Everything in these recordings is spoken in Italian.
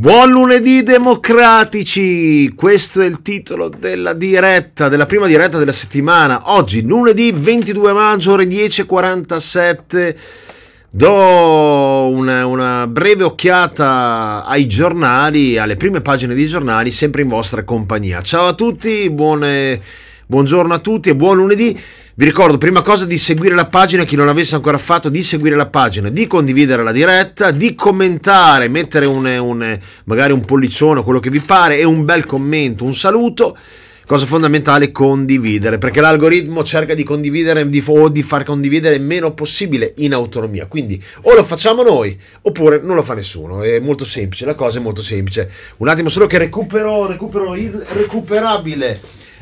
Buon lunedì democratici! Questo è il titolo della diretta, della prima diretta della settimana. Oggi, lunedì 22 maggio, ore 10.47. Do una, una, breve occhiata ai giornali, alle prime pagine dei giornali, sempre in vostra compagnia. Ciao a tutti, buone Buongiorno a tutti e buon lunedì. Vi ricordo prima cosa di seguire la pagina, chi non l'avesse ancora fatto, di seguire la pagina, di condividere la diretta, di commentare, mettere un, un, magari un pollicione, quello che vi pare e un bel commento, un saluto. Cosa fondamentale, condividere, perché l'algoritmo cerca di condividere di, o di far condividere il meno possibile in autonomia. Quindi o lo facciamo noi oppure non lo fa nessuno. È molto semplice, la cosa è molto semplice. Un attimo solo che recupero, recupero il recuperabile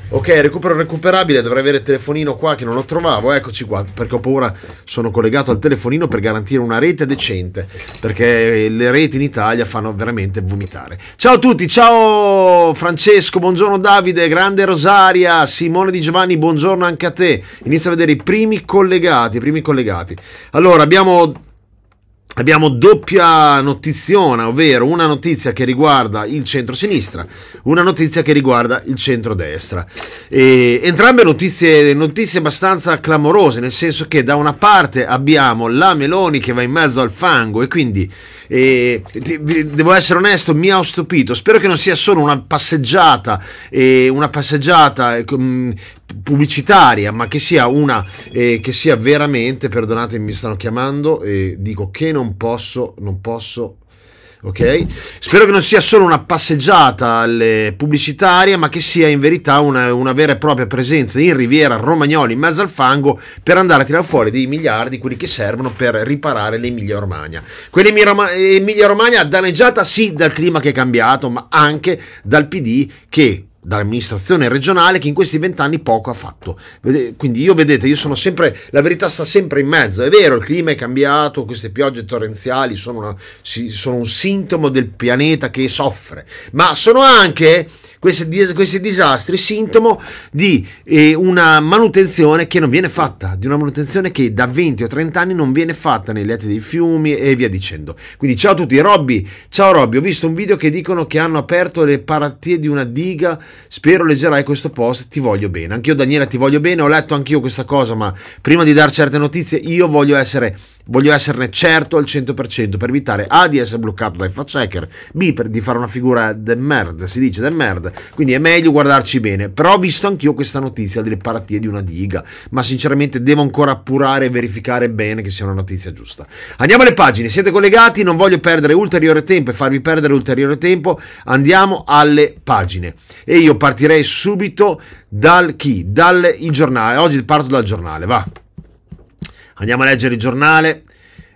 Ok, recupero recuperabile, dovrei avere il telefonino qua che non lo trovavo, eccoci qua, perché ho paura, sono collegato al telefonino per garantire una rete decente, perché le reti in Italia fanno veramente vomitare. Ciao a tutti, ciao Francesco, buongiorno Davide, grande Rosaria, Simone Di Giovanni, buongiorno anche a te. Inizia a vedere i primi collegati, i primi collegati. Allora, abbiamo Abbiamo doppia notiziona, ovvero una notizia che riguarda il centro-sinistra, una notizia che riguarda il centro-destra. E entrambe notizie, notizie abbastanza clamorose, nel senso che da una parte abbiamo la Meloni che va in mezzo al fango e quindi e devo essere onesto, mi ha stupito. Spero che non sia solo una passeggiata, eh, una passeggiata pubblicitaria, ma che sia una eh, che sia veramente, perdonatemi, mi stanno chiamando e dico che non posso, non posso ok? Spero che non sia solo una passeggiata alle pubblicitarie, ma che sia in verità una, una, vera e propria presenza in Riviera Romagnoli in mezzo al fango per andare a tirar fuori dei miliardi, quelli che servono per riparare l'Emilia Romagna. Quell'Emilia Romagna danneggiata sì dal clima che è cambiato, ma anche dal PD che dall'amministrazione regionale che in questi vent'anni poco ha fatto. Quindi io vedete, io sono sempre, la verità sta sempre in mezzo, è vero, il clima è cambiato, queste piogge torrenziali sono, una, sono un sintomo del pianeta che soffre, ma sono anche questi, questi disastri sintomo di eh, una manutenzione che non viene fatta, di una manutenzione che da 20 o 30 anni non viene fatta nei letti dei fiumi e via dicendo. Quindi ciao a tutti, Robby, ciao Robby, ho visto un video che dicono che hanno aperto le paratie di una diga Spero leggerai questo post, ti voglio bene. Anch'io Daniela ti voglio bene, ho letto anch'io questa cosa, ma prima di dar certe notizie io voglio essere Voglio esserne certo al 100% per evitare A di essere bloccato dai fact checker, B per, di fare una figura del merda, si dice del merda, quindi è meglio guardarci bene. Però ho visto anch'io questa notizia delle paratie di una diga, ma sinceramente devo ancora appurare e verificare bene che sia una notizia giusta. Andiamo alle pagine, siete collegati, non voglio perdere ulteriore tempo e farvi perdere ulteriore tempo, andiamo alle pagine. E io partirei subito dal chi? Dal giornale, oggi parto dal giornale, va. Andiamo a leggere il giornale.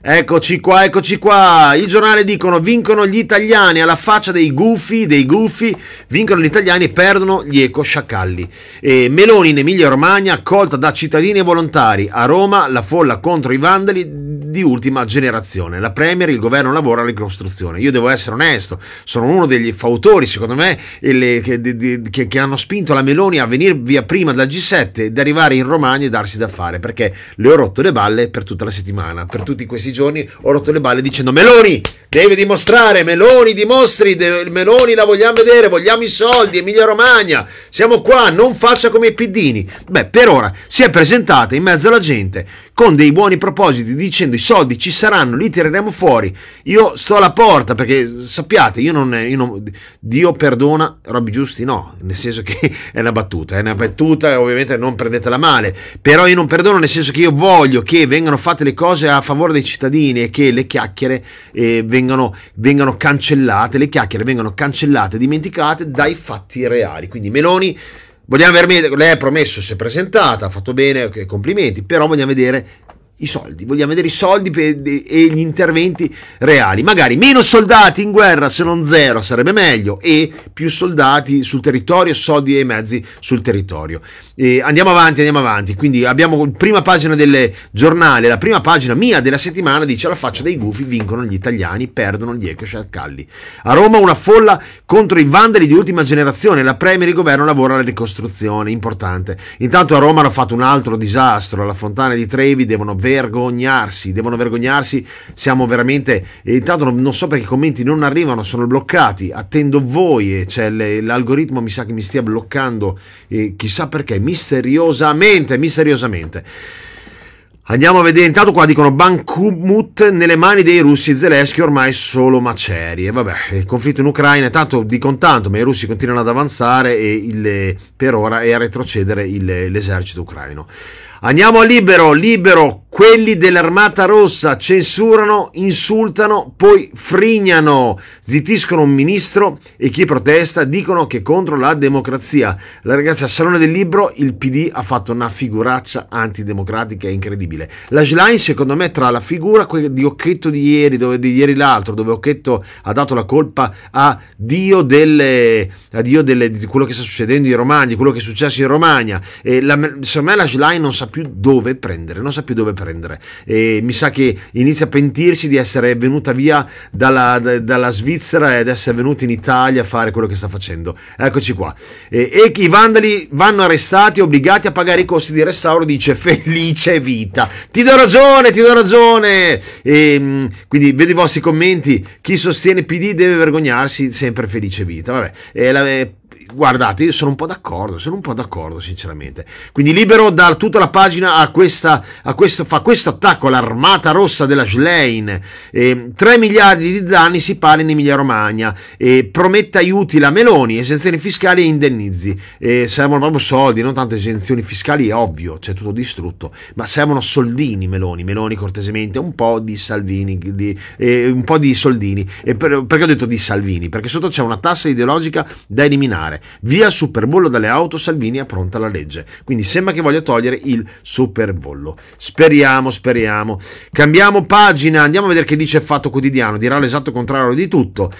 Eccoci qua, eccoci qua. Il giornale dicono vincono gli italiani alla faccia dei gufi, dei gufi, vincono gli italiani e perdono gli eco-sciacalli. E Meloni in Emilia Romagna accolta da cittadini e volontari. A Roma la folla contro i vandali di ultima generazione. La Premier, il governo lavora alla ricostruzione. Io devo essere onesto, sono uno degli fautori, secondo me, le, che, di, che, che, hanno spinto la Meloni a venire via prima dal G7 ed arrivare in Romagna e darsi da fare, perché le ho rotto le balle per tutta la settimana, per tutti questi giorni ho rotto le balle dicendo Meloni, Deve dimostrare, Meloni dimostri, de, Meloni la vogliamo vedere, vogliamo i soldi, Emilia Romagna, siamo qua, non faccia come i piddini. Beh, per ora si è presentata in mezzo alla gente con dei buoni propositi dicendo i soldi ci saranno, li tireremo fuori, io sto alla porta perché sappiate, io non, io non Dio perdona Robby Giusti, no, nel senso che è una battuta, è una battuta, ovviamente non prendetela male, però io non perdono nel senso che io voglio che vengano fatte le cose a favore dei cittadini e che le chiacchiere eh, vengano, vengano cancellate, le chiacchiere vengano cancellate, dimenticate dai fatti reali, quindi Meloni Vogliamo vedere, lei ha promesso, si è presentata, ha fatto bene, complimenti, però vogliamo vedere i soldi, vogliamo vedere i soldi e gli interventi reali. Magari meno soldati in guerra, se non zero, sarebbe meglio, e più soldati sul territorio, soldi e mezzi sul territorio. E andiamo avanti, andiamo avanti. Quindi abbiamo prima pagina del giornale, la prima pagina mia della settimana dice la faccia dei gufi vincono gli italiani, perdono gli eco sciacalli. A Roma una folla contro i vandali di ultima generazione, la Premier il governo lavora alla ricostruzione, importante. Intanto a Roma hanno fatto un altro disastro, alla fontana di Trevi devono vedere vergognarsi, devono vergognarsi, siamo veramente, intanto non, non, so perché i commenti non arrivano, sono bloccati, attendo voi, cioè le, l'algoritmo mi sa che mi stia bloccando, e chissà perché, misteriosamente, misteriosamente. Andiamo a vedere, intanto qua dicono Bankumut nelle mani dei russi, Zelensky ormai solo macerie. Vabbè, il conflitto in Ucraina, tanto dicono tanto, ma i russi continuano ad avanzare e il, per ora è a retrocedere il, l'esercito ucraino. Andiamo a libero, libero, quelli dell'Armata Rossa censurano, insultano, poi frignano, zittiscono un ministro e chi protesta dicono che contro la democrazia. La ragazza al Salone del Libro, il PD ha fatto una figuraccia antidemocratica incredibile. La Schlein secondo me tra la figura di Occhetto di ieri, dove, di ieri l'altro, dove Occhetto ha dato la colpa a Dio, delle, a Dio delle, di quello che sta succedendo in Romagna, quello che è successo in Romagna, e la, secondo me la Schlein non sapeva più dove prendere, non sa più dove prendere. E mi sa che inizia a pentirsi di essere venuta via dalla, da, dalla Svizzera ed essere venuta in Italia a fare quello che sta facendo. Eccoci qua. E, e i vandali vanno arrestati, obbligati a pagare i costi di restauro, dice felice vita. Ti do ragione, ti do ragione. E, ehm, quindi vedo i vostri commenti. Chi sostiene PD deve vergognarsi, sempre felice vita. Vabbè, e la, guardate, io sono un po' d'accordo, sono un po' d'accordo sinceramente. Quindi libero da tutta la pagina a, questa, a questo, fa questo attacco all'armata rossa della Schlein, eh, 3 miliardi di danni si parla in Emilia Romagna, eh, promette aiuti la Meloni, esenzioni fiscali e indennizi, eh, servono proprio soldi, non tanto esenzioni fiscali, è ovvio, c'è tutto distrutto, ma servono soldini Meloni, Meloni cortesemente, un po' di Salvini, di, un po' di soldini, per, perché ho detto di Salvini? Perché sotto c'è una tassa ideologica da eliminare Via superbollo dalle auto, Salvini ha pronta la legge. Quindi sembra che voglia togliere il superbollo. Speriamo, speriamo. Cambiamo pagina, andiamo a vedere che dice Fatto Quotidiano. Dirà l'esatto contrario di tutto.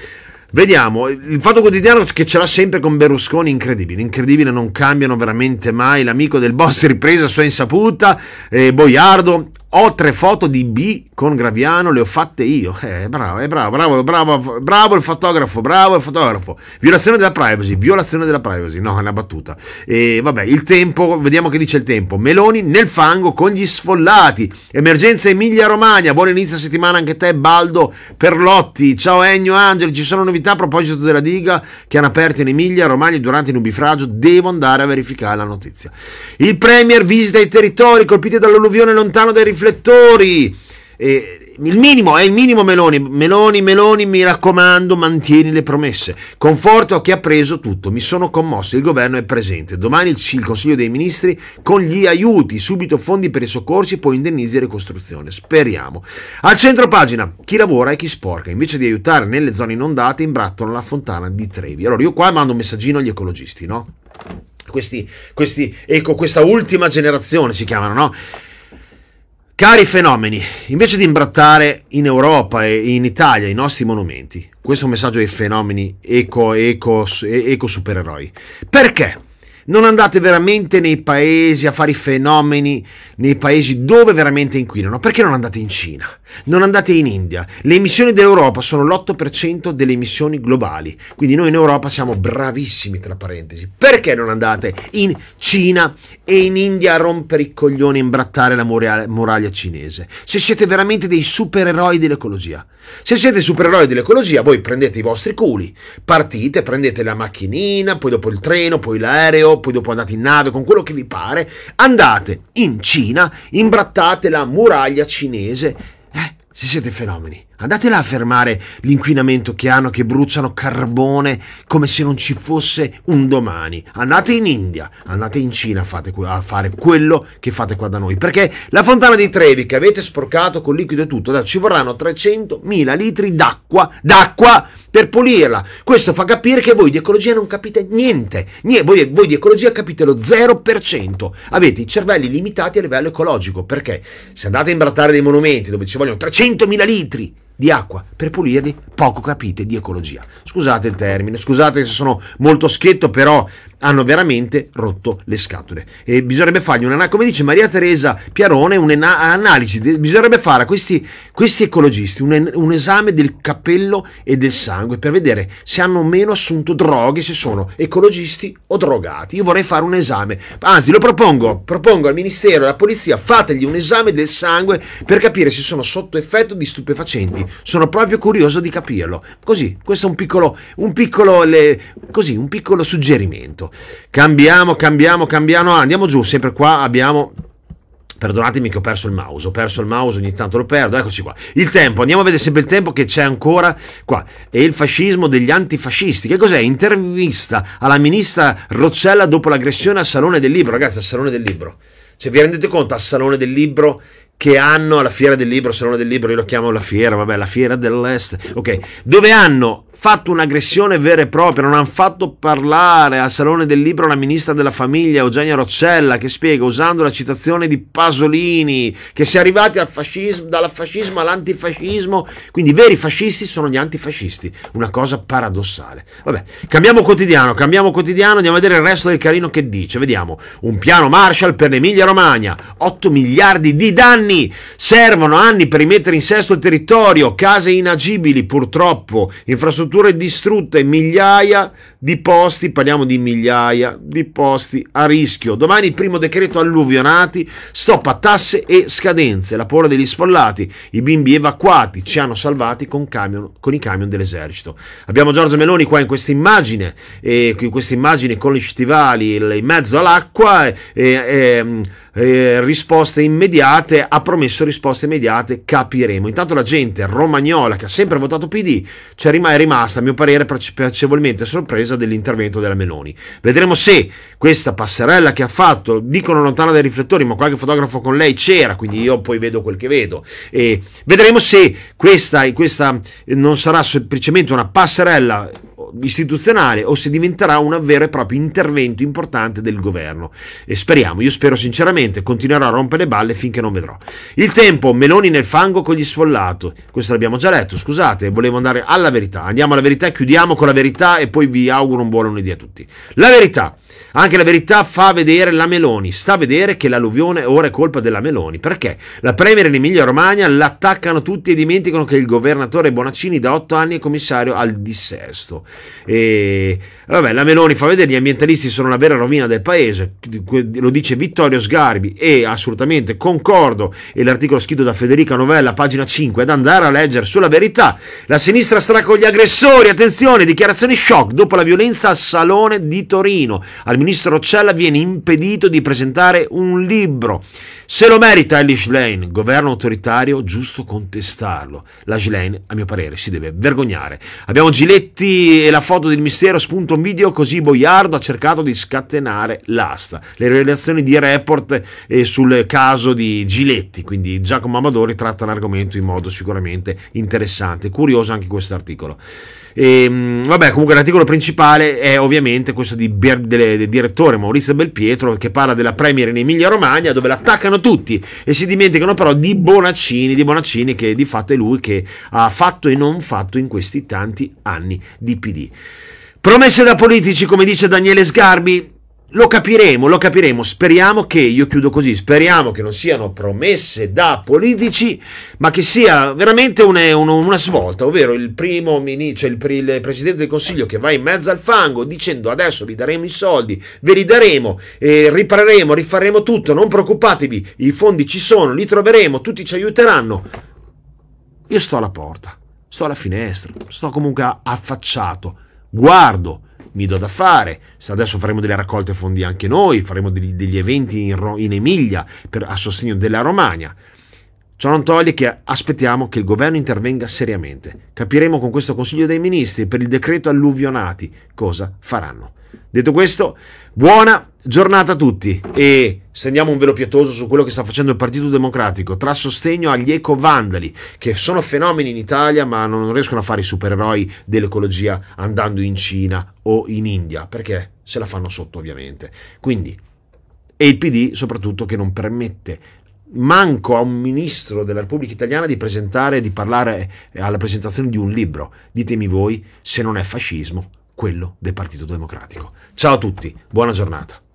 Vediamo, il fatto quotidiano che ce l'ha sempre con Berlusconi, incredibile, incredibile, non cambiano veramente mai, l'amico del boss ripresa a sua insaputa, eh, Boiardo, ho tre foto di B con Graviano, le ho fatte io. Eh, bravo, eh, bravo, bravo, bravo, bravo il fotografo, bravo il fotografo. Violazione della privacy, violazione della privacy. No, è una battuta. E vabbè, il tempo, vediamo che dice il tempo. Meloni nel fango con gli sfollati. Emergenza Emilia-Romagna. Buon inizio settimana anche te, Baldo Perlotti. Ciao Ennio Angeli, ci sono novità a proposito della diga che hanno aperto in Emilia-Romagna durante il nubifragio. Devo andare a verificare la notizia. Il Premier visita i territori colpiti dall'alluvione lontano dai rifiuti riflettori. Eh, il minimo è il minimo Meloni. Meloni, Meloni, mi raccomando, mantieni le promesse. Conforto a chi ha preso tutto. Mi sono commosso. Il governo è presente. Domani il Consiglio dei Ministri con gli aiuti, subito fondi per i soccorsi, poi indennizi e ricostruzione. Speriamo. Al centro pagina, chi lavora e chi sporca. Invece di aiutare nelle zone inondate, imbrattano la fontana di Trevi. Allora, io qua mando un messaggino agli ecologisti, no? Questi, questi, ecco, questa ultima generazione si chiamano, no? Cari fenomeni, invece di imbrattare in Europa e in Italia i nostri monumenti, questo messaggio ai fenomeni eco, eco, eco supereroi. Perché? Non andate veramente nei paesi a fare i fenomeni, nei paesi dove veramente inquinano. Perché non andate in Cina? Non andate in India. Le emissioni dell'Europa sono l'8% delle emissioni globali. Quindi noi in Europa siamo bravissimi, tra parentesi. Perché non andate in Cina e in India a rompere i coglioni e imbrattare la muraglia cinese? Se siete veramente dei supereroi dell'ecologia. Se siete supereroi dell'ecologia, voi prendete i vostri culi, partite, prendete la macchinina, poi dopo il treno, poi l'aereo, poi dopo andate in nave, con quello che vi pare, andate in Cina, imbrattate la muraglia cinese se siete fenomeni. Andate là a fermare l'inquinamento che hanno, che bruciano carbone come se non ci fosse un domani. Andate in India, andate in Cina a fare quello che fate qua da noi. Perché la fontana di Trevi che avete sporcato con liquido e tutto, ci vorranno 300.000 litri d'acqua, d'acqua per pulirla. Questo fa capire che voi di ecologia non capite niente. niente voi, voi di ecologia capite lo 0%. Avete i cervelli limitati a livello ecologico. Perché se andate a imbrattare dei monumenti dove ci vogliono 300.000 litri di acqua per pulirli, poco capite di ecologia. Scusate il termine, scusate se sono molto schietto, però hanno veramente rotto le scatole. E bisognerebbe fargli una, come dice Maria Teresa Piarone, un'analisi, bisognerebbe fare a questi, questi ecologisti un, un, esame del capello e del sangue per vedere se hanno o meno assunto droghe, se sono ecologisti o drogati. Io vorrei fare un esame, anzi lo propongo, propongo al Ministero e alla Polizia, fategli un esame del sangue per capire se sono sotto effetto di stupefacenti. Sono proprio curioso di capirlo. Così, questo è un piccolo, un piccolo, le, così, un piccolo suggerimento cambiamo, cambiamo, cambiamo, andiamo giù, sempre qua abbiamo perdonatemi che ho perso il mouse, ho perso il mouse, ogni tanto lo perdo, eccoci qua. Il tempo, andiamo a vedere sempre il tempo che c'è ancora qua. È il fascismo degli antifascisti. Che cos'è? Intervista alla ministra Roccella dopo l'aggressione al Salone del Libro, ragazzi, al Salone del Libro. Cioè, vi rendete conto al Salone del Libro che hanno alla Fiera del Libro, Salone del Libro, io lo chiamo la Fiera, vabbè, la Fiera dell'Est. Ok, dove hanno fatto un'aggressione vera e propria, non hanno fatto parlare al Salone del Libro la ministra della famiglia Eugenia Roccella che spiega usando la citazione di Pasolini che si è arrivati al fascismo, dal fascismo all'antifascismo, quindi i veri fascisti sono gli antifascisti, una cosa paradossale. Vabbè, cambiamo quotidiano, cambiamo quotidiano, andiamo a vedere il resto del carino che dice, vediamo, un piano Marshall per l'Emilia Romagna, 8 miliardi di danni, servono anni per rimettere in sesto il territorio, case inagibili purtroppo, infrastrutture infrastrutture distrutte, migliaia di posti, parliamo di migliaia di posti a rischio. Domani il primo decreto alluvionati, stop a tasse e scadenze, la paura degli sfollati, i bimbi evacuati ci hanno salvati con, camion, con i camion dell'esercito. Abbiamo Giorgio Meloni qua in questa immagine, eh, in questa immagine con gli stivali in mezzo all'acqua. Eh, eh, ehm, eh, risposte immediate, ha promesso risposte immediate, capiremo. Intanto la gente romagnola che ha sempre votato PD cioè è rimasta, a mio parere, piacevolmente sorpresa attesa dell'intervento della Meloni. Vedremo se questa passerella che ha fatto, dicono lontana dai riflettori, ma qualche fotografo con lei c'era, quindi io poi vedo quel che vedo. E vedremo se questa, questa non sarà semplicemente una passerella istituzionale o se diventerà un vero e proprio intervento importante del governo. E speriamo, io spero sinceramente, continuerò a rompere le balle finché non vedrò. Il tempo, Meloni nel fango con gli sfollati. Questo l'abbiamo già letto, scusate, volevo andare alla verità. Andiamo alla verità, chiudiamo con la verità e poi vi auguro un buon lunedì a tutti. La verità, anche la verità fa vedere la Meloni, sta a vedere che l'alluvione ora è colpa della Meloni, perché la Premier in Emilia Romagna l'attaccano tutti e dimenticano che il governatore Bonaccini da 8 anni è commissario al dissesto. E vabbè, la Meloni fa vedere gli ambientalisti sono la vera rovina del paese, lo dice Vittorio Sgarbi e assolutamente concordo e l'articolo scritto da Federica Novella, pagina 5, ad andare a leggere sulla verità. La sinistra sta con gli aggressori, attenzione, dichiarazioni shock dopo la violenza al Salone di Torino. Al ministro Roccella viene impedito di presentare un libro. Se lo merita Elish Lane, governo autoritario, giusto contestarlo. La Lane, a mio parere, si deve vergognare. Abbiamo Giletti e la foto del mistero spunto un video così Boiardo ha cercato di scatenare l'asta. Le relazioni di report eh, sul caso di Giletti, quindi Giacomo Amadori tratta l'argomento in modo sicuramente interessante. Curioso anche questo articolo. E, ehm, vabbè, comunque l'articolo principale è ovviamente questo di, del direttore Maurizio Belpietro che parla della Premier in Emilia Romagna dove l'attaccano tutti e si dimenticano però di Bonaccini, di Bonaccini che di fatto è lui che ha fatto e non fatto in questi tanti anni di PD. Promesse da politici, come dice Daniele Sgarbi, lo capiremo, lo capiremo, speriamo che, io chiudo così, speriamo che non siano promesse da politici, ma che sia veramente una, una svolta, ovvero il primo ministro, cioè il, il, presidente del consiglio che va in mezzo al fango dicendo adesso vi daremo i soldi, ve li daremo, eh, ripareremo, rifaremo tutto, non preoccupatevi, i fondi ci sono, li troveremo, tutti ci aiuteranno. Io sto alla porta, sto alla finestra, sto comunque affacciato, guardo mi do da fare. Adesso faremo delle raccolte fondi anche noi, faremo degli, degli eventi in, in Emilia per, a sostegno della Romagna. Ciò non toglie che aspettiamo che il governo intervenga seriamente. Capiremo con questo Consiglio dei Ministri per il decreto alluvionati cosa faranno. Detto questo, buona Giornata a tutti e stendiamo un velo pietoso su quello che sta facendo il Partito Democratico tra sostegno agli ecovandali che sono fenomeni in Italia ma non riescono a fare i supereroi dell'ecologia andando in Cina o in India perché se la fanno sotto ovviamente. Quindi e il PD soprattutto che non permette manco a un ministro della Repubblica Italiana di presentare e di parlare eh, alla presentazione di un libro. Ditemi voi se non è fascismo quello del Partito Democratico. Ciao a tutti, buona giornata.